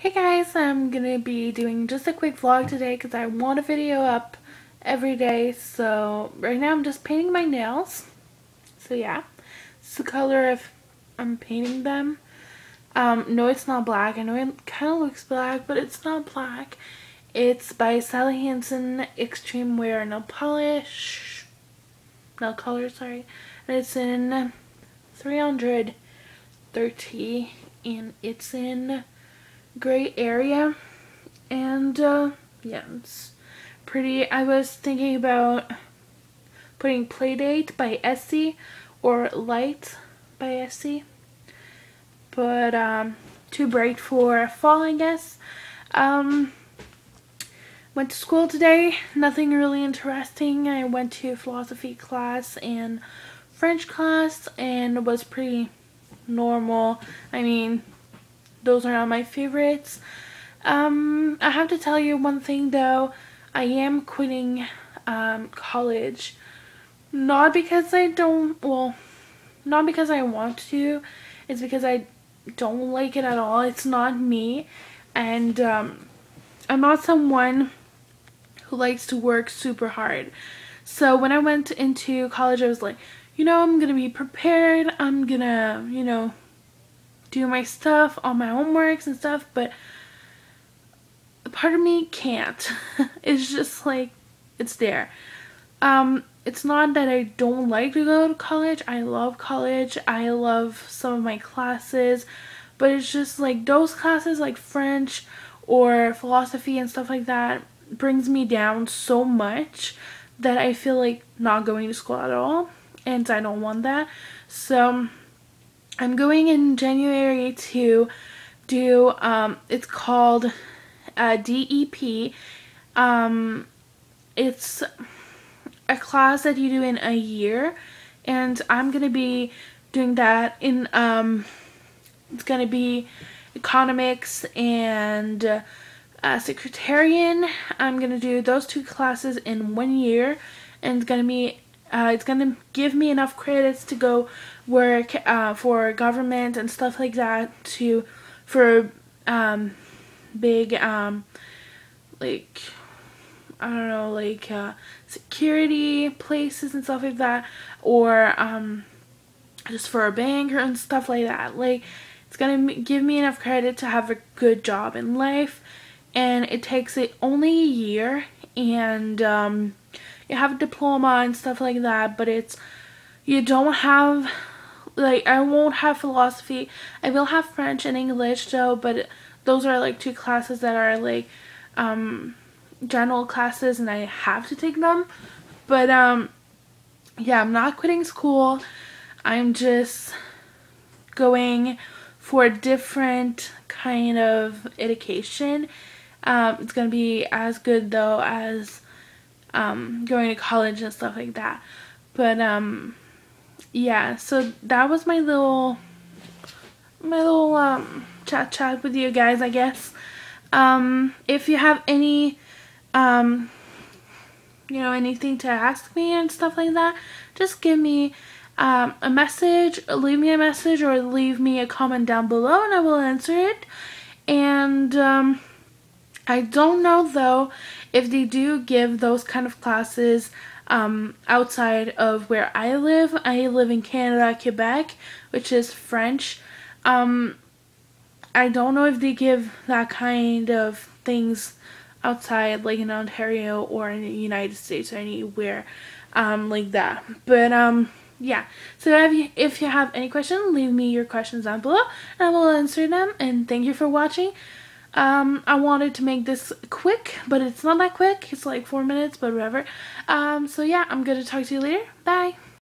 Hey guys, I'm gonna be doing just a quick vlog today because I want a video up every day. So right now I'm just painting my nails. So yeah, it's the color of I'm painting them. Um, no, it's not black. I know it kind of looks black, but it's not black. It's by Sally Hansen Extreme Wear Nail Polish. Nail color, sorry. And it's in 330 and it's in gray area. And uh, yeah, it's pretty. I was thinking about putting Playdate by Essie or Light by Essie. But um, too bright for fall, I guess. Um, went to school today. Nothing really interesting. I went to philosophy class and French class and was pretty normal. I mean, those are not my favorites. Um, I have to tell you one thing though. I am quitting um, college. Not because I don't, well, not because I want to. It's because I don't like it at all. It's not me. And um, I'm not someone who likes to work super hard. So when I went into college, I was like, you know, I'm going to be prepared. I'm going to, you know, do my stuff, all my homeworks and stuff, but part of me can't. it's just like, it's there. Um, it's not that I don't like to go to college. I love college. I love some of my classes. But it's just like those classes like French or philosophy and stuff like that brings me down so much that I feel like not going to school at all. And I don't want that. So I'm going in January to do, um, it's called uh, DEP. Um, it's a class that you do in a year and I'm going to be doing that in, um, it's going to be economics and uh, secretarian. I'm going to do those two classes in one year and it's going to be uh, it's gonna give me enough credits to go work uh, for government and stuff like that to for um, big um, like I don't know like uh, security places and stuff like that or um, just for a bank and stuff like that like it's gonna give me enough credit to have a good job in life and it takes it only a year and um, you have a diploma and stuff like that, but it's you don't have like I won't have philosophy. I will have French and English though, but those are like two classes that are like um general classes and I have to take them. But um yeah, I'm not quitting school. I'm just going for a different kind of education. Um, it's going to be as good though as um, going to college and stuff like that. But um, yeah, so that was my little my little um, chat chat with you guys, I guess. Um, if you have any um, you know anything to ask me and stuff like that, just give me um, a message, leave me a message, or leave me a comment down below, and I will answer it. And um, I don't know though if they do give those kind of classes um, outside of where I live. I live in Canada, Quebec, which is French. Um, I don't know if they give that kind of things outside, like in Ontario or in the United States or anywhere um, like that. But um, yeah, so if you, if you have any questions, leave me your questions down below and I will answer them. And thank you for watching. Um, I wanted to make this quick, but it's not that quick. It's like four minutes, but whatever. Um, so yeah, I'm going to talk to you later. Bye.